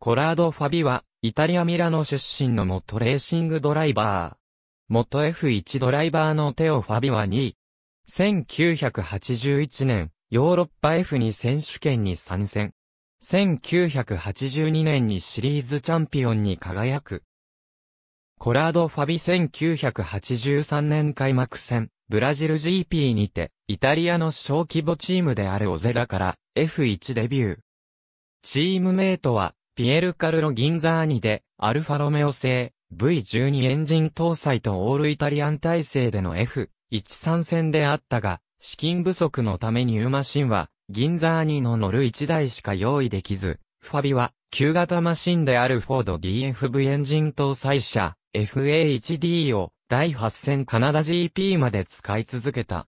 コラード・ファビは、イタリア・ミラノ出身の元レーシングドライバー。元 F1 ドライバーのテオ・ファビは2位。1981年、ヨーロッパ F2 選手権に参戦。1982年にシリーズチャンピオンに輝く。コラード・ファビ1983年開幕戦、ブラジル GP にて、イタリアの小規模チームであるオゼラから F1 デビュー。チームメイトはピエルカルロ・ギンザーニで、アルファロメオ製 V12 エンジン搭載とオールイタリアン体制での F13 戦であったが、資金不足のためニューマシンは、ギンザーニの乗る1台しか用意できず、ファビは、旧型マシンであるフォード DFV エンジン搭載車 FA1D を第8戦カナダ GP まで使い続けた。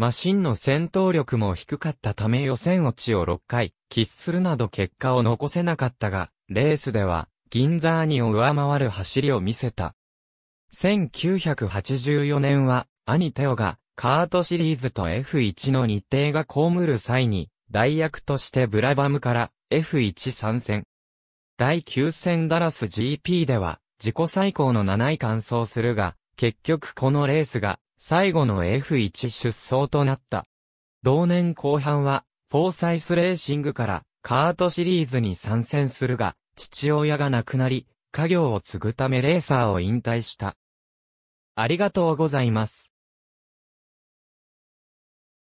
マシンの戦闘力も低かったため予選落ちを6回、喫するなど結果を残せなかったが、レースでは、銀座兄を上回る走りを見せた。1984年は、兄テオが、カートシリーズと F1 の日程が被る際に、代役としてブラバムから F1 参戦。第9戦ダラス GP では、自己最高の7位完走するが、結局このレースが最後の F1 出走となった。同年後半は、フォーサイスレーシングからカートシリーズに参戦するが、父親が亡くなり、家業を継ぐためレーサーを引退した。ありがとうございます。